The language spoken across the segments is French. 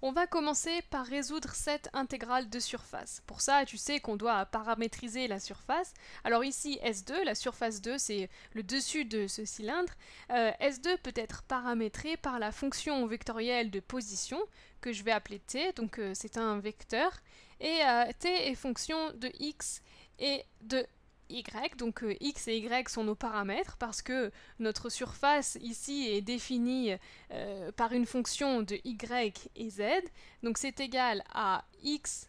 On va commencer par résoudre cette intégrale de surface. Pour ça, tu sais qu'on doit paramétriser la surface. Alors ici, S2, la surface 2, c'est le dessus de ce cylindre. Euh, S2 peut être paramétré par la fonction vectorielle de position, que je vais appeler T, donc euh, c'est un vecteur. Et euh, T est fonction de X et de y. Donc euh, x et y sont nos paramètres parce que notre surface ici est définie euh, par une fonction de y et z. Donc c'est égal à x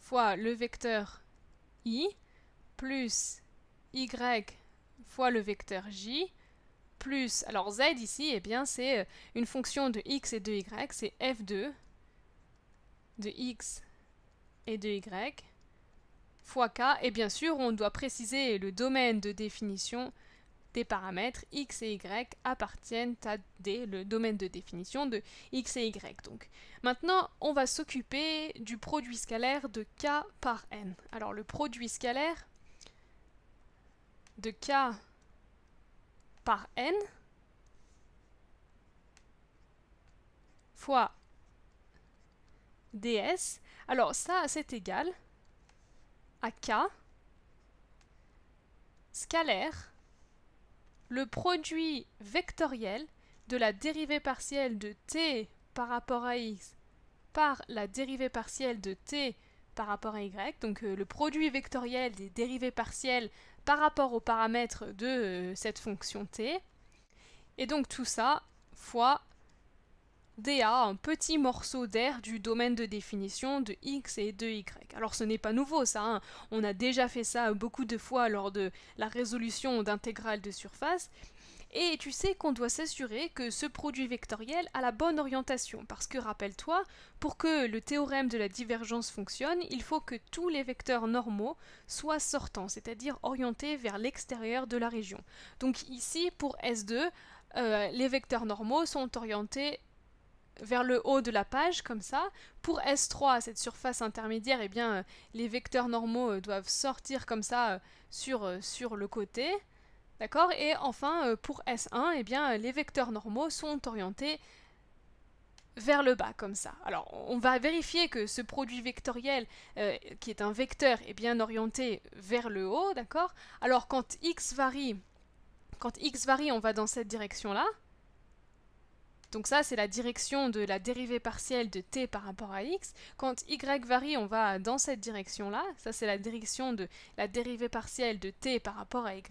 fois le vecteur i plus y fois le vecteur j plus, alors z ici, et eh bien c'est euh, une fonction de x et de y, c'est f2 de x et de y fois k, et bien sûr on doit préciser le domaine de définition des paramètres x et y appartiennent à D, le domaine de définition de x et y. Donc. Maintenant, on va s'occuper du produit scalaire de k par n. Alors le produit scalaire de k par n fois ds, alors ça c'est égal à K, scalaire, le produit vectoriel de la dérivée partielle de t par rapport à x par la dérivée partielle de t par rapport à y, donc euh, le produit vectoriel des dérivées partielles par rapport aux paramètres de euh, cette fonction t, et donc tout ça fois dA un petit morceau d'air du domaine de définition de x et de y. Alors ce n'est pas nouveau ça, hein. on a déjà fait ça beaucoup de fois lors de la résolution d'intégrales de surface. Et tu sais qu'on doit s'assurer que ce produit vectoriel a la bonne orientation, parce que rappelle-toi, pour que le théorème de la divergence fonctionne, il faut que tous les vecteurs normaux soient sortants, c'est-à-dire orientés vers l'extérieur de la région. Donc ici, pour S2, euh, les vecteurs normaux sont orientés vers le haut de la page, comme ça. Pour S3, cette surface intermédiaire, eh bien, euh, les vecteurs normaux euh, doivent sortir comme ça euh, sur, sur le côté. D'accord Et enfin, pour S1, eh bien, les vecteurs normaux sont orientés vers le bas, comme ça. Alors, on va vérifier que ce produit vectoriel, qui est un vecteur, est bien orienté vers le haut, d'accord Alors, quand x varie, quand x varie, on va dans cette direction-là, donc ça, c'est la direction de la dérivée partielle de t par rapport à x. Quand y varie, on va dans cette direction-là. Ça, c'est la direction de la dérivée partielle de t par rapport à y.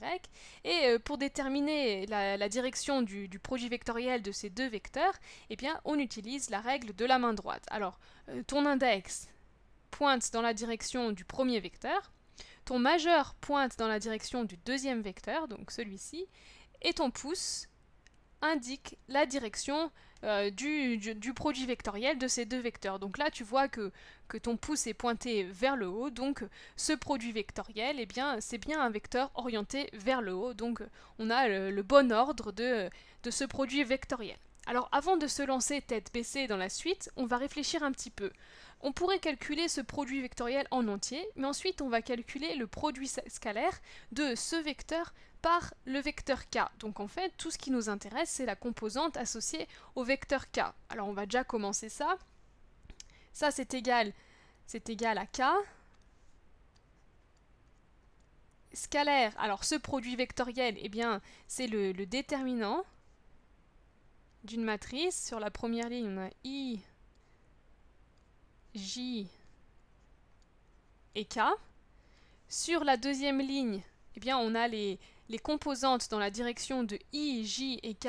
Et euh, pour déterminer la, direction du, projet produit vectoriel de ces deux vecteurs, eh bien, on utilise la règle de la main droite. Alors, euh, ton index pointe dans la direction du premier vecteur, ton majeur pointe dans la direction du deuxième vecteur, donc celui-ci, et ton pouce indique la direction euh, du, produit vectoriel de ces deux vecteurs. Donc là, tu vois que, ton pouce est pointé vers le haut, donc ce produit vectoriel, eh bien, c'est bien un vecteur orienté vers le haut. Donc on a le, bon ordre de, de ce produit vectoriel. Alors avant de se lancer tête baissée dans la suite, on va réfléchir un petit peu. On pourrait calculer ce produit vectoriel en entier, mais ensuite on va calculer le produit scalaire de ce vecteur par le vecteur k. Donc en fait, tout ce qui nous intéresse, c'est la composante associée au vecteur k. Alors on va déjà commencer ça. Ça, c'est égal, c'est égal à k. Scalaire, alors ce produit vectoriel, eh bien, c'est le, déterminant d'une matrice. Sur la première ligne, on a i, j et k. Sur la deuxième ligne, eh bien, on a les, les composantes dans la direction de i, j et k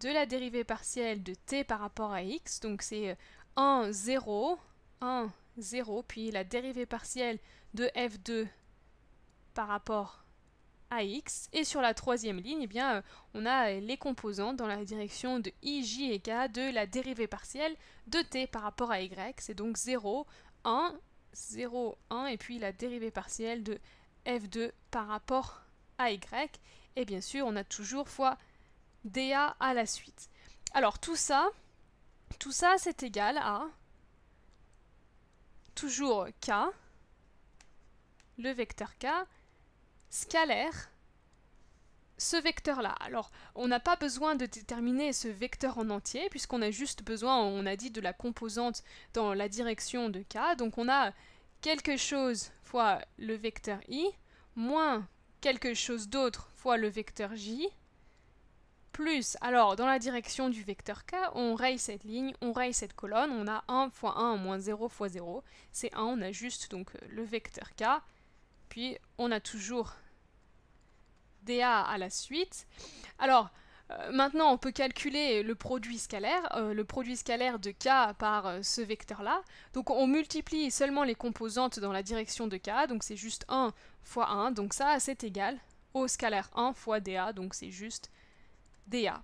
de la dérivée partielle de t par rapport à x. Donc c'est 1, 0, 1, 0, puis la dérivée partielle de f2 par rapport à x. Et sur la troisième ligne, eh bien, euh, on a euh, les composantes dans la direction de i, j et k de la dérivée partielle de t par rapport à y. C'est donc 0, 1, 0, 1, et puis la dérivée partielle de f2 par rapport à y et bien sûr on a toujours fois DA à la suite. Alors tout ça, tout ça c'est égal à toujours K, le vecteur K, scalaire, ce vecteur-là. Alors, on n'a pas besoin de déterminer ce vecteur en entier, puisqu'on a juste besoin, on a dit, de la composante dans la direction de k. Donc on a quelque chose fois le vecteur i, moins quelque chose d'autre fois le vecteur j, plus, alors dans la direction du vecteur k, on raye cette ligne, on raye cette colonne, on a 1 fois 1 moins 0 fois 0, c'est 1, on a juste donc euh, le vecteur k, puis on a toujours dA à la suite. Alors, euh, maintenant, on peut calculer le produit scalaire, euh, le produit scalaire de k par euh, ce vecteur-là. Donc on multiplie seulement les composantes dans la direction de k, donc c'est juste 1 fois 1, donc ça c'est égal au scalaire 1 fois dA, donc c'est juste dA.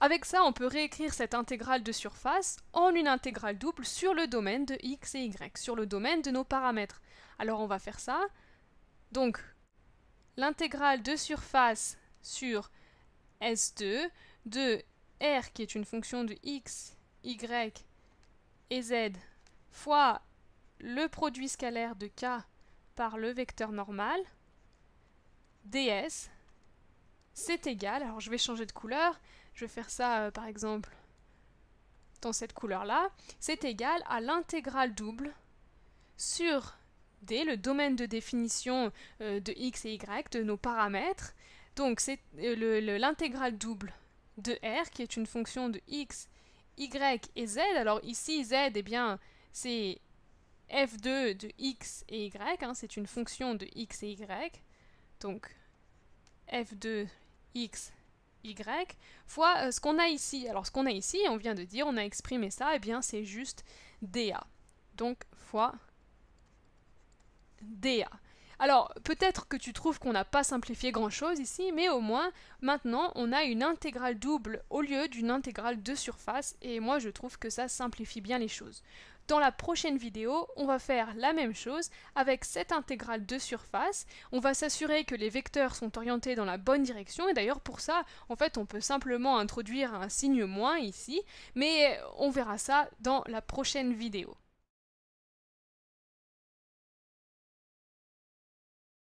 Avec ça, on peut réécrire cette intégrale de surface en une intégrale double sur le domaine de x et y, sur le domaine de nos paramètres. Alors on va faire ça. Donc l'intégrale de surface sur S2 de R qui est une fonction de X, Y et Z fois le produit scalaire de K par le vecteur normal ds c'est égal, alors je vais changer de couleur, je vais faire ça euh, par exemple dans cette couleur-là, c'est égal à l'intégrale double sur D, le domaine de définition euh, de x et y, de nos paramètres, donc c'est euh, l'intégrale double de R, qui est une fonction de x, y et z. Alors ici, z, eh bien, c'est f2 de x et y, hein, c'est une fonction de x et y. Donc f2 x y fois euh, ce qu'on a ici. Alors ce qu'on a ici, on vient de dire, on a exprimé ça, et eh bien c'est juste dA. Donc fois dA. Alors, peut-être que tu trouves qu'on n'a pas simplifié grand-chose ici, mais au moins, maintenant, on a une intégrale double au lieu d'une intégrale de surface, et moi je trouve que ça simplifie bien les choses. Dans la prochaine vidéo, on va faire la même chose avec cette intégrale de surface. On va s'assurer que les vecteurs sont orientés dans la bonne direction et d'ailleurs pour ça, en fait, on peut simplement introduire un signe moins ici, mais on verra ça dans la prochaine vidéo.